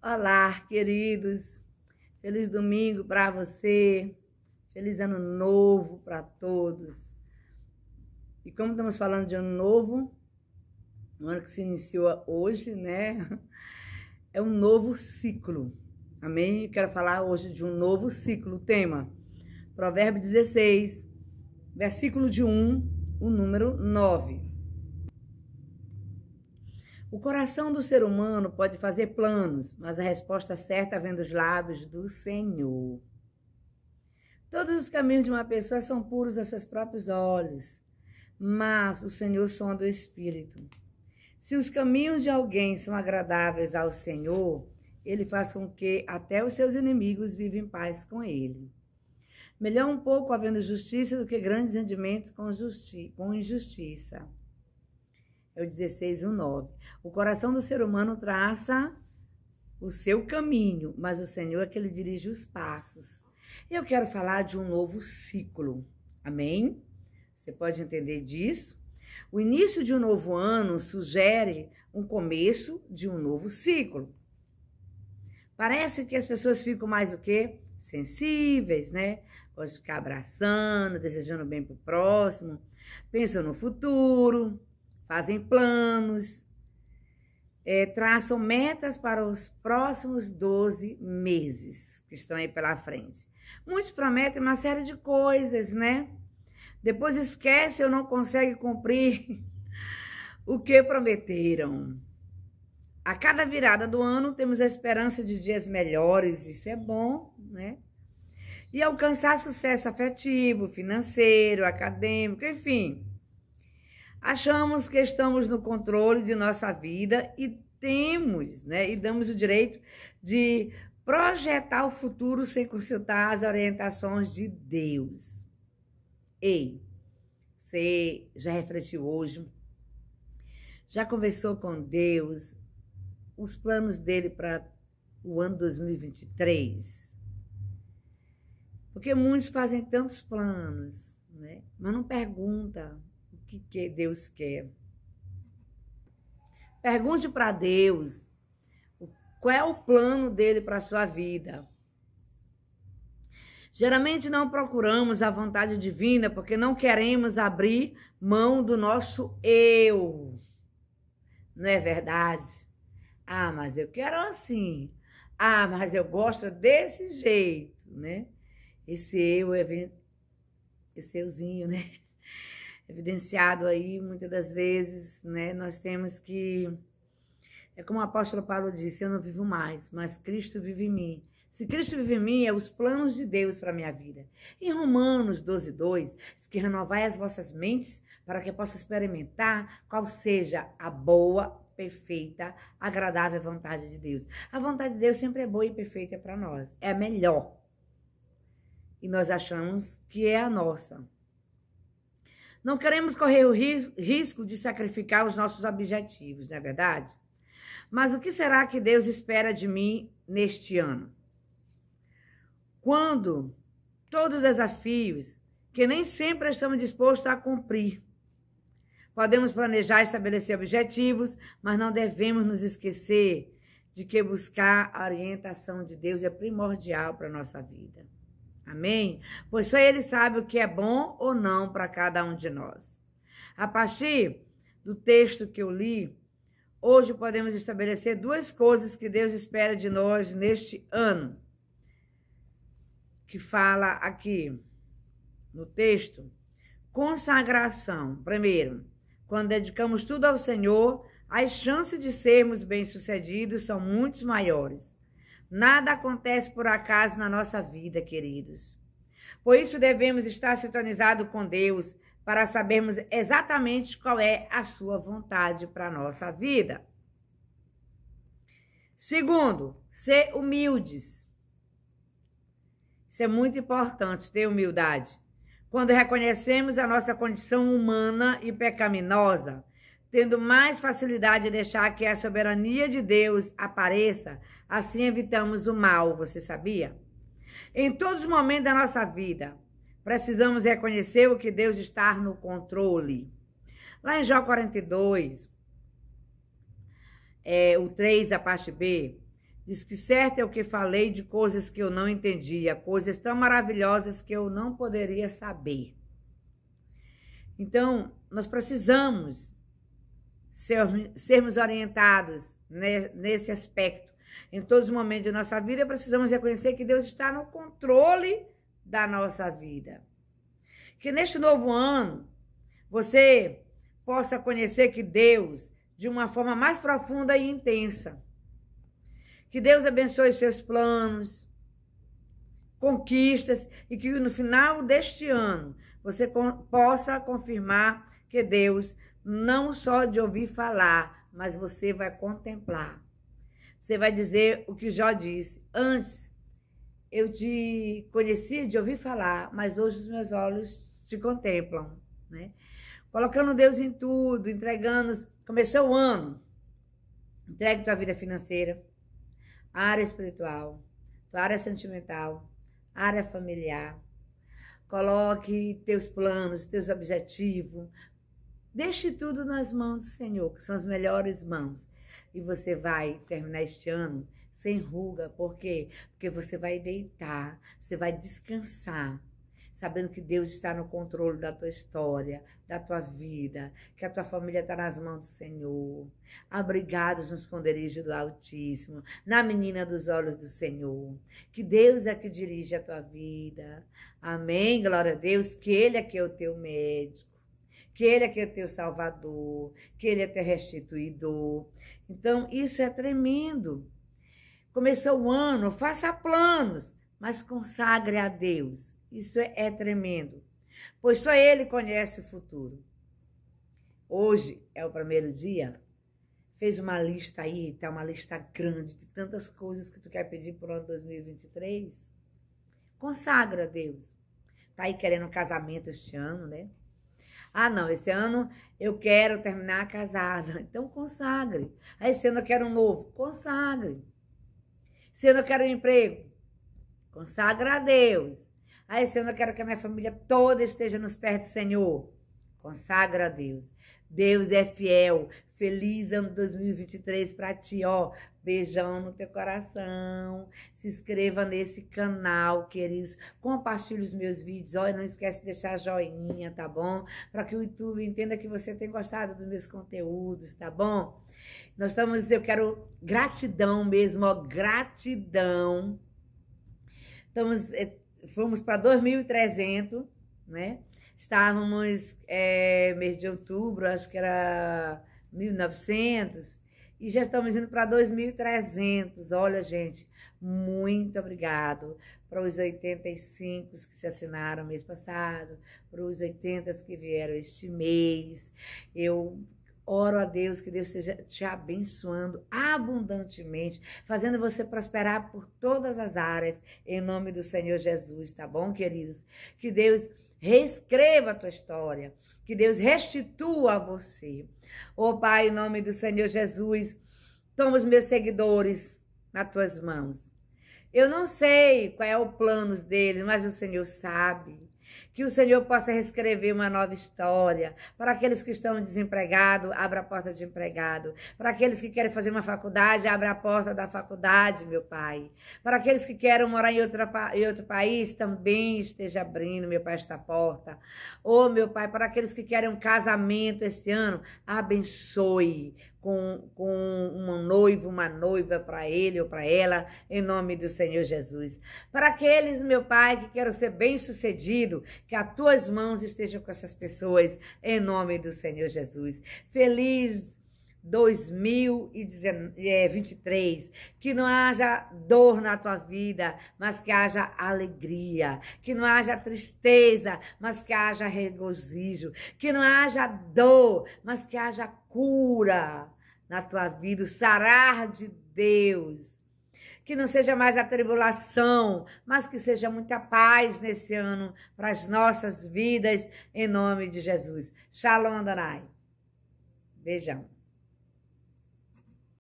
Olá, queridos. Feliz domingo para você. Feliz ano novo para todos. E como estamos falando de ano novo, no ano que se iniciou hoje, né? É um novo ciclo. Amém? Eu quero falar hoje de um novo ciclo. Tema: Provérbio 16, versículo de 1, o número 9. O coração do ser humano pode fazer planos, mas a resposta certa vem dos lábios do Senhor. Todos os caminhos de uma pessoa são puros a seus próprios olhos, mas o Senhor sonda o espírito. Se os caminhos de alguém são agradáveis ao Senhor, ele faz com que até os seus inimigos vivam em paz com ele. Melhor um pouco havendo justiça do que grandes rendimentos com, com injustiça é o 16 e o 9. O coração do ser humano traça o seu caminho, mas o Senhor é que ele dirige os passos. eu quero falar de um novo ciclo. Amém? Você pode entender disso? O início de um novo ano sugere um começo de um novo ciclo. Parece que as pessoas ficam mais o quê? Sensíveis, né? pode ficar abraçando, desejando bem pro próximo, pensam no futuro, fazem planos, é, traçam metas para os próximos 12 meses que estão aí pela frente. Muitos prometem uma série de coisas, né? Depois esquece ou não consegue cumprir o que prometeram. A cada virada do ano temos a esperança de dias melhores, isso é bom, né? E alcançar sucesso afetivo, financeiro, acadêmico, enfim. Achamos que estamos no controle de nossa vida e temos, né, e damos o direito de projetar o futuro sem consultar as orientações de Deus. Ei, você já refletiu hoje? Já conversou com Deus os planos dele para o ano 2023? Porque muitos fazem tantos planos, né? Mas não pergunta que Deus quer. Pergunte para Deus qual é o plano dele para a sua vida. Geralmente não procuramos a vontade divina porque não queremos abrir mão do nosso eu. Não é verdade? Ah, mas eu quero assim. Ah, mas eu gosto desse jeito, né? Esse eu é esse euzinho, né? evidenciado aí muitas das vezes, né? Nós temos que é como o apóstolo Paulo disse, eu não vivo mais, mas Cristo vive em mim. Se Cristo vive em mim, é os planos de Deus para a minha vida. Em Romanos 12, 2, diz que renovai as vossas mentes para que possa experimentar qual seja a boa, perfeita, agradável vontade de Deus. A vontade de Deus sempre é boa e perfeita para nós. É a melhor. E nós achamos que é a nossa. Não queremos correr o risco de sacrificar os nossos objetivos, não é verdade? Mas o que será que Deus espera de mim neste ano? Quando todos os desafios que nem sempre estamos dispostos a cumprir. Podemos planejar estabelecer objetivos, mas não devemos nos esquecer de que buscar a orientação de Deus é primordial para a nossa vida. Amém? Pois só Ele sabe o que é bom ou não para cada um de nós. A partir do texto que eu li, hoje podemos estabelecer duas coisas que Deus espera de nós neste ano. Que fala aqui no texto: consagração. Primeiro, quando dedicamos tudo ao Senhor, as chances de sermos bem-sucedidos são muito maiores. Nada acontece por acaso na nossa vida, queridos. Por isso devemos estar sintonizados com Deus para sabermos exatamente qual é a sua vontade para a nossa vida. Segundo, ser humildes. Isso é muito importante, ter humildade. Quando reconhecemos a nossa condição humana e pecaminosa, tendo mais facilidade de deixar que a soberania de Deus apareça, assim evitamos o mal, você sabia? Em todos os momentos da nossa vida, precisamos reconhecer o que Deus está no controle. Lá em Jó 42, é, o 3, a parte B, diz que certo é o que falei de coisas que eu não entendia, coisas tão maravilhosas que eu não poderia saber. Então, nós precisamos sermos orientados nesse aspecto. Em todos os momentos de nossa vida, precisamos reconhecer que Deus está no controle da nossa vida. Que neste novo ano você possa conhecer que Deus de uma forma mais profunda e intensa. Que Deus abençoe seus planos, conquistas e que no final deste ano você possa confirmar que Deus não só de ouvir falar, mas você vai contemplar. Você vai dizer o que Jó disse: Antes eu te conhecia de ouvir falar, mas hoje os meus olhos te contemplam. Né? Colocando Deus em tudo, entregando. Começou o ano. Entregue tua vida financeira, área espiritual, tua área sentimental, área familiar. Coloque teus planos, teus objetivos, Deixe tudo nas mãos do Senhor, que são as melhores mãos. E você vai terminar este ano sem ruga, por quê? Porque você vai deitar, você vai descansar, sabendo que Deus está no controle da tua história, da tua vida, que a tua família está nas mãos do Senhor, abrigados no esconderijo do Altíssimo, na menina dos olhos do Senhor, que Deus é que dirige a tua vida, amém, glória a Deus, que Ele é que é o teu médico, que Ele é que é teu salvador, que Ele é teu restituidor. Então, isso é tremendo. Começou o ano, faça planos, mas consagre a Deus. Isso é, é tremendo, pois só Ele conhece o futuro. Hoje é o primeiro dia. Fez uma lista aí, tá uma lista grande de tantas coisas que tu quer pedir pro ano 2023. Consagra a Deus. Tá aí querendo um casamento este ano, né? Ah, não, esse ano eu quero terminar casada. Então consagre. Aí ah, esse ano eu quero um novo. Consagre. Esse ano eu quero um emprego. Consagra a Deus. Aí ah, esse ano eu quero que a minha família toda esteja nos pés do Senhor. Consagra a Deus. Deus é fiel. Feliz ano 2023 para ti, ó. Beijão no teu coração. Se inscreva nesse canal, queridos. Compartilhe os meus vídeos, ó. E não esquece de deixar joinha, tá bom? Para que o YouTube entenda que você tem gostado dos meus conteúdos, tá bom? Nós estamos, eu quero gratidão mesmo, ó. Gratidão. Estamos, eh, fomos para 2.300, né? Estávamos é, mês de outubro, acho que era 1900, e já estamos indo para 2.300. Olha, gente, muito obrigado para os 85 que se assinaram mês passado, para os 80 que vieram este mês. Eu oro a Deus que Deus esteja te abençoando abundantemente, fazendo você prosperar por todas as áreas, em nome do Senhor Jesus, tá bom, queridos? Que Deus reescreva a tua história, que Deus restitua a você. Ó oh, Pai, em nome do Senhor Jesus, toma os meus seguidores nas tuas mãos. Eu não sei qual é o plano deles, mas o Senhor sabe. Que o Senhor possa reescrever uma nova história. Para aqueles que estão desempregados, abra a porta de empregado. Para aqueles que querem fazer uma faculdade, abra a porta da faculdade, meu Pai. Para aqueles que querem morar em, outro em outro país, também esteja abrindo, meu Pai, esta porta. Oh, meu Pai, para aqueles que querem um casamento esse ano, abençoe com, com um noivo, uma noiva para ele ou para ela, em nome do Senhor Jesus. Para aqueles, meu Pai, que querem ser bem-sucedido, que as tuas mãos estejam com essas pessoas, em nome do Senhor Jesus. Feliz 2023. Eh, que não haja dor na tua vida, mas que haja alegria. Que não haja tristeza, mas que haja regozijo. Que não haja dor, mas que haja cura na tua vida, o sarar de Deus que não seja mais a tribulação, mas que seja muita paz nesse ano para as nossas vidas, em nome de Jesus. Shalom, Adonai. Beijão.